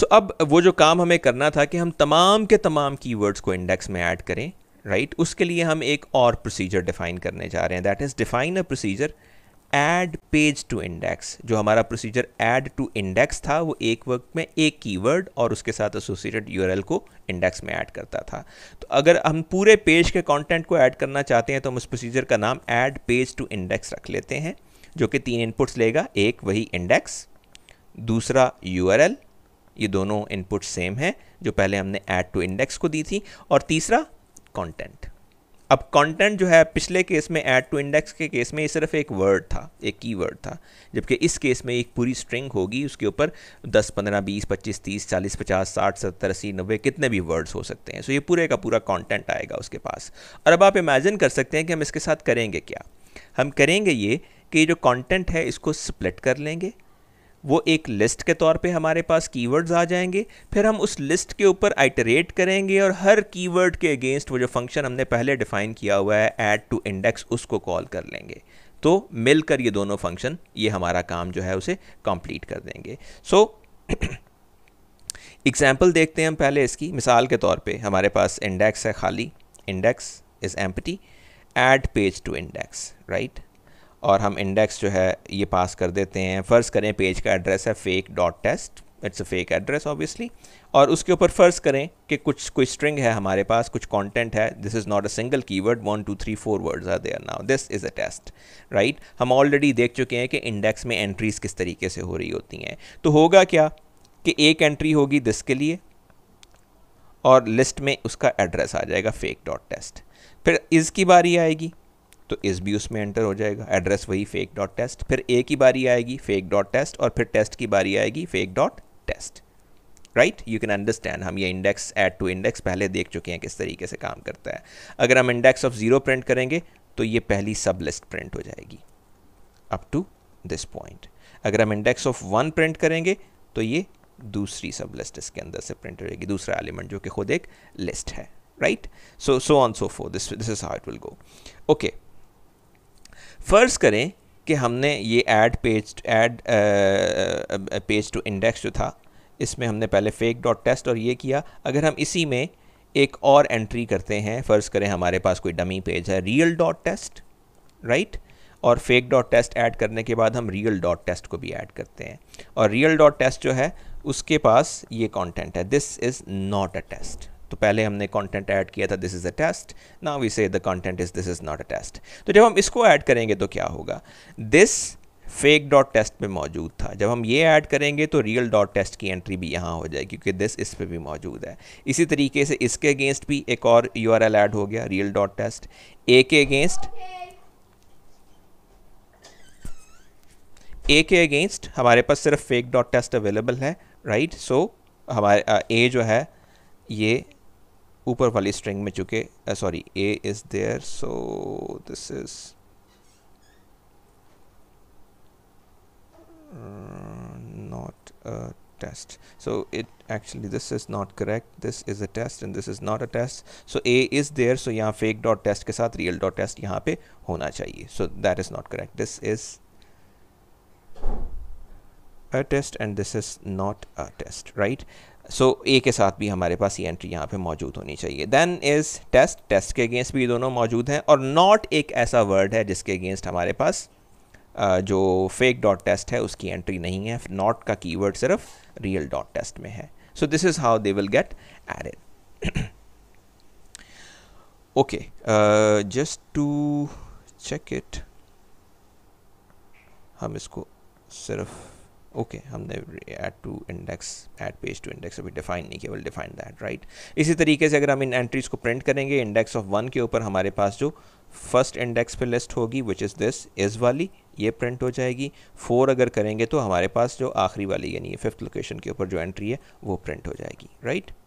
सो अब वो जो काम हमें करना था कि हम तमाम के तमाम कीवर्ड्स को इंडेक्स में ऐड करें राइट right? उसके लिए हम एक और प्रोसीजर डिफाइन करने जा रहे हैं that is define a procedure add page to index जो हमारा प्रोसीजर एड टू इंडेक्स था वो एक वक्त में एक कीवर्ड और उसके साथ एसोसिएटेड यूआरएल को इंडेक्स में ऐड करता था तो अगर हम पूरे पेज के कंटेंट को ऐड करना चाहते हैं तो हम उस प्रोसीजर का नाम ऐड पेज टू इंडेक्स रख लेते हैं जो कि तीन इनपुट्स लेगा एक वही इंडेक्स दूसरा यूआरएल ये दोनों इनपुट सेम हैं जो पहले हमने ऐड टू इंडेक्स को दी थी और तीसरा कंटेंट अब कंटेंट जो है पिछले केस में ऐड टू इंडेक्स के केस में ये सिर्फ एक वर्ड था एक कीवर्ड था जबकि इस केस में एक पूरी स्ट्रिंग होगी उसके ऊपर 10 15 20 25 30 40 50 60 70 अस्सी नब्बे कितने भी वर्ड्स हो सकते हैं सो ये पूरे का पूरा कंटेंट आएगा उसके पास और अब आप इमेजिन कर सकते हैं कि हम इसके साथ करेंगे क्या हम करेंगे ये कि जो कंटेंट है इसको स्प्लिट कर लेंगे वो एक लिस्ट के तौर पे हमारे पास कीवर्ड्स आ जाएंगे फिर हम उस लिस्ट के ऊपर आइटरेट करेंगे और हर कीवर्ड के अगेंस्ट वो जो फंक्शन हमने पहले डिफाइन किया हुआ है ऐड टू इंडेक्स उसको कॉल कर लेंगे तो मिलकर ये दोनों फंक्शन ये हमारा काम जो है उसे कंप्लीट कर देंगे सो so, एग्जाम्पल देखते हैं हम पहले इसकी मिसाल के तौर पे हमारे पास इंडेक्स है खाली index is empty add page to index right और हम इंडेक्स जो है ये पास कर देते हैं फ़र्ज़ करें पेज का एड्रेस है fake dot test it's a fake address obviously और उसके ऊपर फ़र्ज़ करें कि कुछ कोई स्ट्रिंग है हमारे पास कुछ कंटेंट है this is not a single keyword one two three four words are there now this is a test right हम ऑलरेडी देख चुके हैं कि इंडेक्स में एंट्रीज़ किस तरीके से हो रही होती हैं तो होगा क्या कि एक एंट्री होगी दिस के लिए और लिस्ट में उसका एड्रेस आ जाएगा फेक डॉट टेस्ट फिर इसकी बारी आएगी तो इस भी उसमें एंटर हो जाएगा एड्रेस वही फेक डॉट टेस्ट फिर ए की बारी आएगी फेक डॉट टेस्ट और फिर टेस्ट की बारी आएगी fake dot test right you can understand हम ये इंडेक्स एड टू इंडेक्स पहले देख चुके हैं किस तरीके से काम करता है अगर हम इंडेक्स ऑफ ज़ीरो प्रिंट करेंगे तो ये पहली सब लिस्ट प्रिंट हो जाएगी अप टू दिस पॉइंट अगर हम इंडेक्स ऑफ वन प्रिंट करेंगे तो ये दूसरी सब लिस्ट इसके अंदर से प्रिंट हो जाएगी दूसरा एलिमेंट जो कि खुद एक लिस्ट है right so so on so फो this this is how it will go okay फ़र्ज़ करें कि हमने ये add page add page to index जो था इसमें हमने पहले फेक डॉट टेस्ट और ये किया अगर हम इसी में एक और एंट्री करते हैं फ़र्ज़ करें हमारे पास कोई डमी पेज है रियल डॉट टेस्ट राइट और फेक डॉट टेस्ट ऐड करने के बाद हम रियल डॉट टेस्ट को भी ऐड करते हैं और रियल डॉट टेस्ट जो है उसके पास ये कंटेंट है this is not a test तो पहले हमने कंटेंट ऐड किया था दिस इज़ अ टेस्ट ना we say the content is this is not a test तो जब हम इसको ऐड करेंगे तो क्या होगा दिस फेक डॉट टेस्ट पे मौजूद था जब हम ये ऐड करेंगे तो रियल डॉट टेस्ट की एंट्री भी यहाँ हो जाएगी क्योंकि दिस इस पे भी मौजूद है इसी तरीके से इसके अगेंस्ट भी एक और यू आर एल ऐड हो गया रियल डॉट टेस्ट ए के अगेंस्ट ए के अगेंस्ट हमारे पास सिर्फ फेक डॉट टेस्ट अवेलेबल है राइट right? सो so, हमारे ए uh, जो है ये ऊपर वाली स्ट्रिंग में चुके sorry A is there so this is not a test so it actually this is not correct this is a test and this is not a test so A is there so यहाँ fake dot test के साथ real dot test यहाँ पे होना चाहिए so that is not correct this is a test and this is not a test right so so, A के साथ भी हमारे पास ये एंट्री यहाँ पे मौजूद होनी चाहिए देन इज़ टेस्ट टेस्ट के अगेंस्ट भी दोनों मौजूद हैं और नॉट एक ऐसा वर्ड है जिसके अगेंस्ट हमारे पास जो फेक डॉट टेस्ट है उसकी एंट्री नहीं है नॉट का कीवर्ड सिर्फ रियल डॉट टेस्ट में है so this is how they will get added okay just to check it हम इसको सिर्फ ओके okay, हमने add to index add page to index अभी डिफाइन नहीं किया विल डिफाइन दैट राइट इसी तरीके से अगर हम इन एंट्रीज को प्रिंट करेंगे इंडेक्स ऑफ वन के ऊपर हमारे पास जो फर्स्ट इंडेक्स पे लिस्ट होगी विच इज़ दिस इज़ वाली ये प्रिंट हो जाएगी फोर अगर करेंगे तो हमारे पास जो आखिरी वाली यानी फिफ्थ लोकेशन के ऊपर जो एंट्री है वो प्रिंट हो जाएगी right right?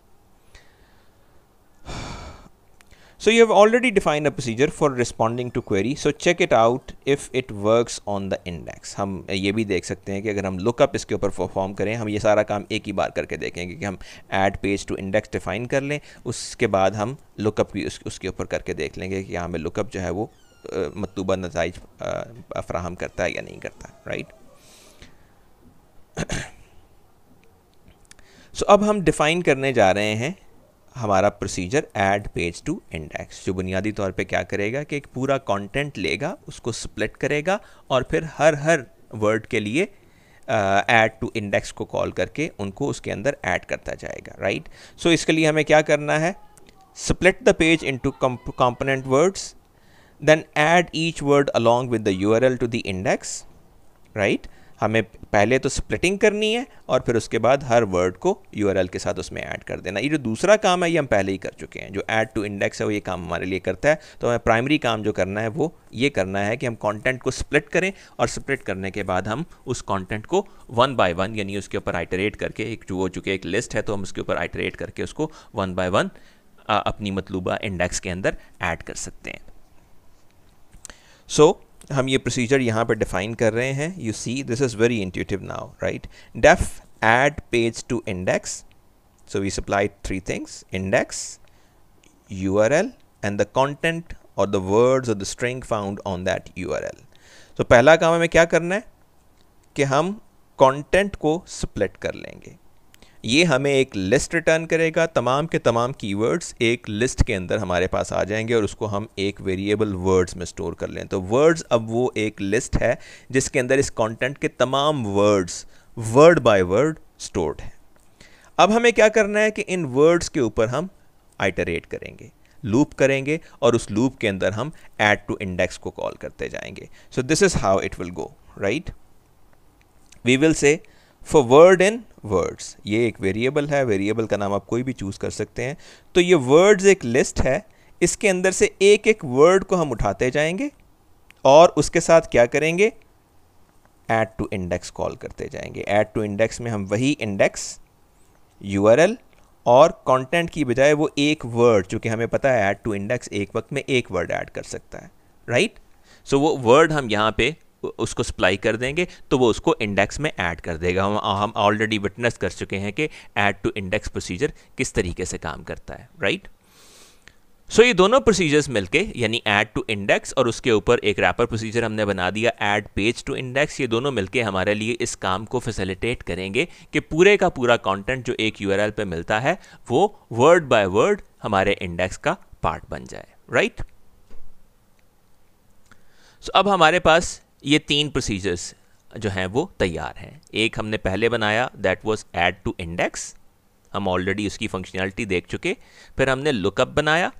So you have already defined a procedure for responding to query. So check it out if it works on the index. हम ये भी देख सकते हैं कि अगर हम lookup इसके ऊपर परफॉर्म करें हम ये सारा काम एक ही बार करके देखेंगे कि हम add page to index define कर लें उसके बाद हम lookup भी उस, उसके ऊपर करके देख लेंगे कि यहाँ हमें lookup जो है वो मतलूबा नतज फ्राहम करता है या नहीं करता राइट सो so, अब हम डिफ़ाइन करने जा रहे हैं हमारा procedure add page to index जो बुनियादी तौर पे क्या करेगा कि एक पूरा कंटेंट लेगा उसको स्प्लिट करेगा और फिर हर हर वर्ड के लिए ऐड टू इंडेक्स को कॉल करके उनको उसके अंदर ऐड करता जाएगा राइट right? सो so, इसके लिए हमें क्या करना है split the page into component words then add each word along with the U R L to the index right हमें पहले तो स्प्लिटिंग करनी है और फिर उसके बाद हर वर्ड को यू के साथ उसमें ऐड कर देना ये जो दूसरा काम है ये हम पहले ही कर चुके हैं जो ऐड टू इंडेक्स है वो ये काम हमारे लिए करता है तो हमें प्राइमरी काम जो करना है वो ये करना है कि हम कॉन्टेंट को स्प्लिट करें और स्प्लिट करने के बाद हम उस कॉन्टेंट को वन बाय वन यानी उसके ऊपर आइटरेट करके एक जो हो चुके एक लिस्ट है तो हम उसके ऊपर आइटरेट करके उसको वन बाय वन अपनी मतलूबा इंडेक्स के अंदर ऐड कर सकते हैं सो so, हम ये प्रोसीजर यहाँ पर डिफाइन कर रहे हैं you see this is very intuitive now right def add page to index so we supply three things index U R L and the content और द वर्ड्स और the string found on that U R L तो पहला काम हमें क्या करना है कि हम कॉन्टेंट को स्प्लिट कर लेंगे ये हमें एक लिस्ट रिटर्न करेगा तमाम के तमाम कीवर्ड्स एक लिस्ट के अंदर हमारे पास आ जाएंगे और उसको हम एक वेरिएबल वर्ड्स में स्टोर कर लें तो वर्ड्स अब वो एक लिस्ट है जिसके अंदर इस कंटेंट के तमाम words word by word stored है अब हमें क्या करना है कि इन वर्ड्स के ऊपर हम आइटरेट करेंगे लूप करेंगे और उस लूप के अंदर हम एड टू इंडेक्स को कॉल करते जाएंगे so this is how it will go right we will say for word in words ये एक वेरिएबल है वेरिएबल का नाम आप कोई भी चूज़ कर सकते हैं तो ये वर्ड्स एक लिस्ट है इसके अंदर से एक एक वर्ड को हम उठाते जाएंगे और उसके साथ क्या करेंगे ऐड टू इंडेक्स कॉल करते जाएंगे ऐड टू इंडेक्स में हम वही इंडेक्स यू और कंटेंट की बजाय वो एक वर्ड चूँकि हमें पता है ऐड टू इंडेक्स एक वक्त में एक वर्ड ऐड कर सकता है राइट right? सो so, वो वर्ड हम यहाँ पे उसको सप्लाई कर देंगे तो वो उसको इंडेक्स में ऐड कर देगा हम हम ऑलरेडी विटनेस कर चुके हैं कि ऐड टू इंडेक्स प्रोसीजर किस तरीके से काम करता है राइट सो so, ये दोनों प्रोसीजर्स मिलके यानी ऐड टू इंडेक्स और उसके ऊपर एक रैपर प्रोसीजर हमने बना दिया ऐड पेज टू इंडेक्स ये दोनों मिलके हमारे लिए इस काम को फैसिलिटेट करेंगे कि पूरे का पूरा कंटेंट जो एक यूआरएल पे मिलता है वो वर्ड बाय वर्ड हमारे इंडेक्स का पार्ट बन जाए राइट right? सो so, अब हमारे पास ये तीन प्रोसीजर्स जो हैं वो तैयार हैं एक हमने पहले बनाया that was add to index हम ऑलरेडी उसकी फंक्शनैलिटी देख चुके फिर हमने लुकअप बनाया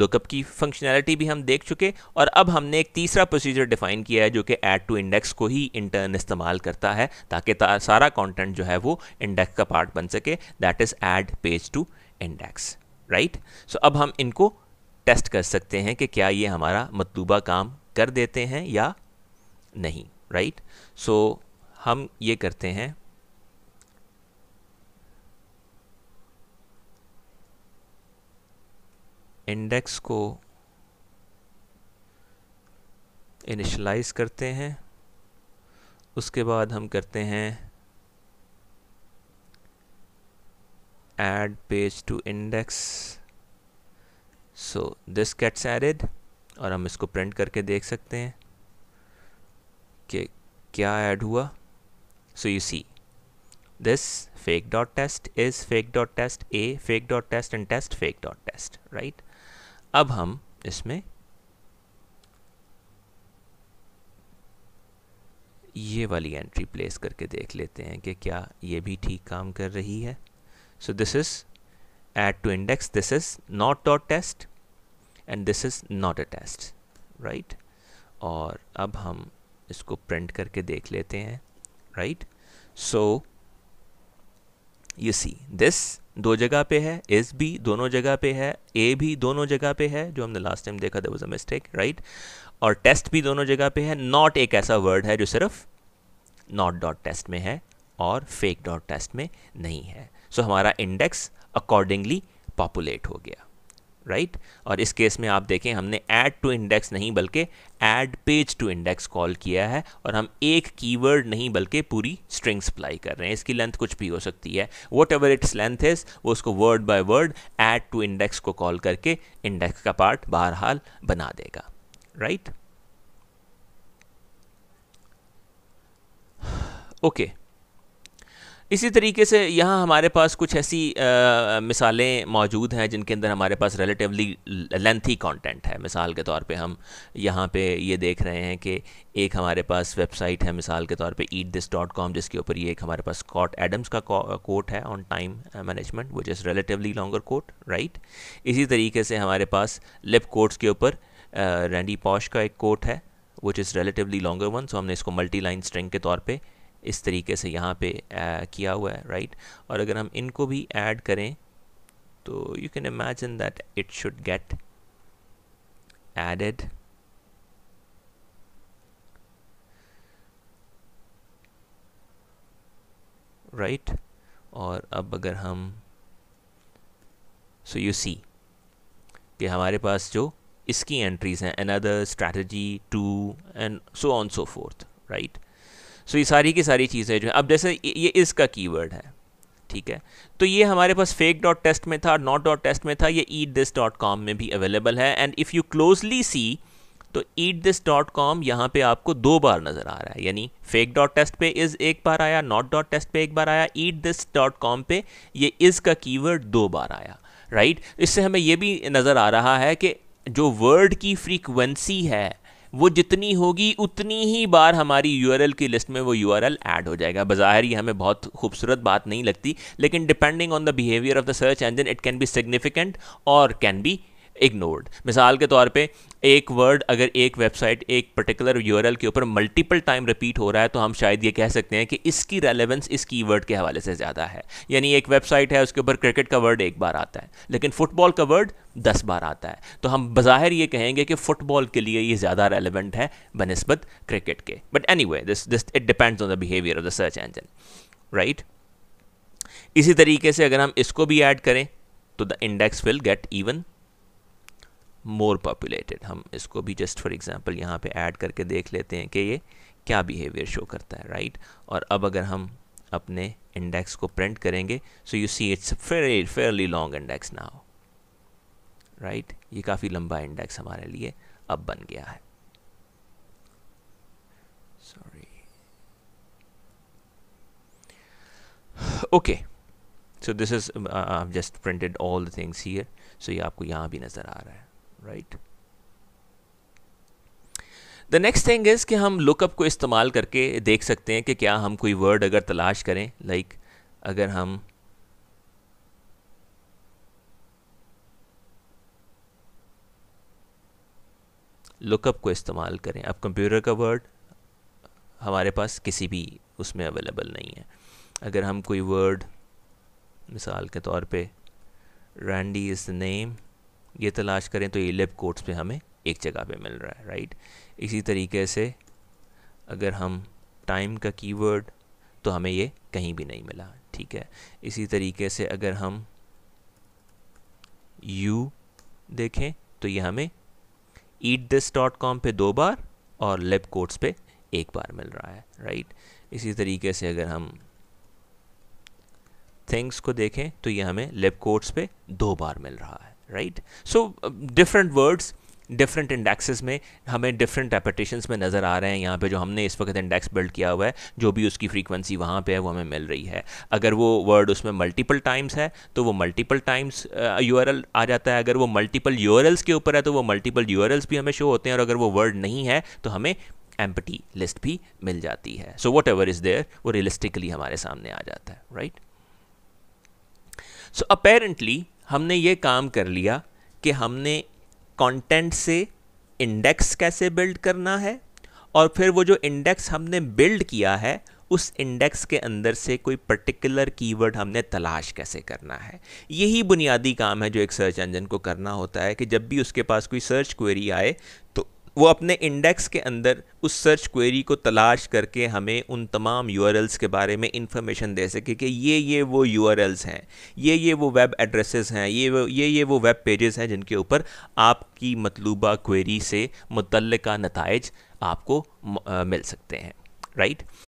लुकअप की फंक्शनैलिटी भी हम देख चुके और अब हमने एक तीसरा प्रोसीजर डिफाइन किया है जो कि ऐड टू इंडेक्स को ही इंटर्न इस्तेमाल करता है ताकि सारा कंटेंट जो है वो इंडेक्स का पार्ट बन सके that is add page to index right so अब हम इनको टेस्ट कर सकते हैं कि क्या ये हमारा मतलूबा काम कर देते हैं या नहीं राइट right? सो so, हम ये करते हैं इंडेक्स को इनिशलाइज करते हैं उसके बाद हम करते हैं add page to index so this gets added और हम इसको प्रिंट करके देख सकते हैं कि क्या ऐड हुआ so you see this fake dot test is fake dot test A fake dot test and test fake dot test right अब हम इसमें ये वाली एंट्री प्लेस करके देख लेते हैं कि क्या ये भी ठीक काम कर रही है so this is add to index this is not dot test and this is not a test right और अब हम इसको प्रिंट करके देख लेते हैं right so you see this दो जगह पे है इस भी दोनों जगह पे है ए भी दोनों जगह पे है जो हमने लास्ट टाइम देखा था वॉज अ मिस्टेक राइट और टेस्ट भी दोनों जगह पे है नॉट एक ऐसा वर्ड है जो सिर्फ नॉट डॉट टेस्ट में है और फेक डॉट टेस्ट में नहीं है सो so, हमारा इंडेक्स अकॉर्डिंगली पॉपुलेट हो गया राइट और इस केस में आप देखें हमने ऐड टू इंडेक्स नहीं बल्कि add page to index call किया है और हम एक कीवर्ड नहीं बल्कि पूरी स्ट्रिंग सप्लाई कर रहे हैं इसकी लेंथ कुछ भी हो सकती है whatever it's length is वो उसको word by word add to index को कॉल करके इंडेक्स का पार्ट बहरहाल बना देगा राइट right? Okay okay. इसी तरीके से यहाँ हमारे पास कुछ ऐसी आ, मिसालें मौजूद हैं जिनके अंदर हमारे पास रिलेटिवली लेंथी कंटेंट है मिसाल के तौर पे हम यहाँ पे ये देख रहे हैं कि एक हमारे पास वेबसाइट है मिसाल के तौर पे ईट दिस डॉट कॉम जिसके ऊपर ये एक हमारे पास स्कॉट एडम्स का कोट है on time management which is relatively longer quote right इसी तरीके से हमारे पास लिप कोट्स के ऊपर रैंडी पॉश का एक कोट है which is relatively longer one so हमने इसको मल्टी लाइन स्ट्रिंग के तौर पर इस तरीके से यहाँ पे किया हुआ है राइट और अगर हम इनको भी ऐड करें तो you can imagine that it should get added right और अब अगर हम सो यू सी कि हमारे पास जो इसकी एंट्रीज़ हैं another strategy to and so on so forth right so ये सारी की सारी चीज़ें जो है अब जैसे ये इसका की है ठीक है तो ये हमारे पास फेक डॉट टेस्ट में था नॉट डॉट टेस्ट में था ये ईट दिस डॉट कॉम में भी अवेलेबल है and if you closely see तो ईट दिस डॉट कॉम यहाँ पर आपको दो बार नज़र आ रहा है यानी फेक डॉट टेस्ट पे इज़ एक बार आया नॉट डॉट टेस्ट पे एक बार आया ईट दिस डॉट कॉम पे ये इज़ का कीवर्ड दो बार आया राइट right? इससे हमें ये भी नज़र आ रहा है कि जो वर्ड की फ्रीक्वेंसी है वो जितनी होगी उतनी ही बार हमारी यू की लिस्ट में वो यू ऐड हो जाएगा बाहर ये हमें बहुत खूबसूरत बात नहीं लगती लेकिन depending on the behaviour of the search engine it can be significant और कैन बी इग्नोर्ड मिसाल के तौर पे एक वर्ड अगर एक वेबसाइट एक पर्टिकुलर यूआरएल के ऊपर मल्टीपल टाइम रिपीट हो रहा है तो हम शायद ये कह सकते हैं कि इसकी रेलेवेंस इस कीवर्ड के हवाले से ज़्यादा है यानी एक वेबसाइट है उसके ऊपर क्रिकेट का वर्ड एक बार आता है लेकिन फुटबॉल का वर्ड दस बार आता है तो हम बज़ाहिर ये कहेंगे कि फ़ुटबॉल के लिए ये ज़्यादा रेलिवेंट है बनस्बत क्रिकेट के but anyway this this it depends on the behaviour of the search engine right इसी तरीके से अगर हम इसको भी ऐड करें तो the index will get even more populated हम इसको भी जस्ट फॉर एग्ज़ाम्पल यहाँ पे ऐड करके देख लेते हैं कि ये क्या बिहेवियर शो करता है राइट right? और अब अगर हम अपने इंडेक्स को प्रिंट करेंगे so you see it's fairly fairly long index ना हो राइट ये काफ़ी लंबा इंडेक्स हमारे लिए अब बन गया है sorry okay so this is just printed all the things here so ये आपको यहाँ भी नज़र आ रहा है right the next thing is कि हम लुकअप को इस्तेमाल करके देख सकते हैं कि क्या हम कोई वर्ड अगर तलाश करें लाइक like, अगर हम लुकअप को इस्तेमाल करें अब कंप्यूटर का वर्ड हमारे पास किसी भी उसमें अवेलेबल नहीं है अगर हम कोई वर्ड मिसाल के तौर पे रैंडी इज़ द नेम ये तलाश करें तो ये लेब कोट्स पे हमें एक जगह पे मिल रहा है राइट इसी तरीके से अगर हम टाइम का कीवर्ड तो हमें ये कहीं भी नहीं मिला ठीक है इसी तरीके से अगर हम यू देखें तो ये हमें ईट दिस डॉट कॉम पर दो बार और लेब कोट्स पे एक बार मिल रहा है राइट इसी तरीके से अगर हम थिंग्स को देखें तो ये हमें लेब कोट्स पे दो बार मिल रहा है right so different words different indexes में हमें डिफरेंट रेपटेशंस में नज़र आ रहे हैं यहाँ पे जो हमने इस वक्त इंडेक्स बिल्ड किया हुआ है जो भी उसकी फ्रीक्वेंसी वहाँ पे है वो हमें मिल रही है अगर वो वर्ड उसमें मल्टीपल टाइम्स है तो वो मल्टीपल टाइम्स यू आ जाता है अगर वो मल्टीपल यू के ऊपर है तो वो मल्टीपल यू भी हमें शो होते हैं और अगर वो वर्ड नहीं है तो हमें एम्पटी लिस्ट भी मिल जाती है so whatever is there वो रियलिस्टिकली हमारे सामने आ जाता है राइट सो अपेरेंटली हमने ये काम कर लिया कि हमने कंटेंट से इंडेक्स कैसे बिल्ड करना है और फिर वो जो इंडेक्स हमने बिल्ड किया है उस इंडेक्स के अंदर से कोई पर्टिकुलर कीवर्ड हमने तलाश कैसे करना है यही बुनियादी काम है जो एक सर्च इंजन को करना होता है कि जब भी उसके पास कोई सर्च क्वेरी आए तो वो अपने इंडेक्स के अंदर उस सर्च क्वेरी को तलाश करके हमें उन तमाम यू के बारे में इंफॉर्मेशन दे सके कि ये ये वो यू हैं ये ये वो वेब एड्रेसेस हैं ये वो ये ये वो वेब पेजेस हैं जिनके ऊपर आपकी मतलूबा क्वेरी से मुतल नतज आपको मिल सकते हैं राइट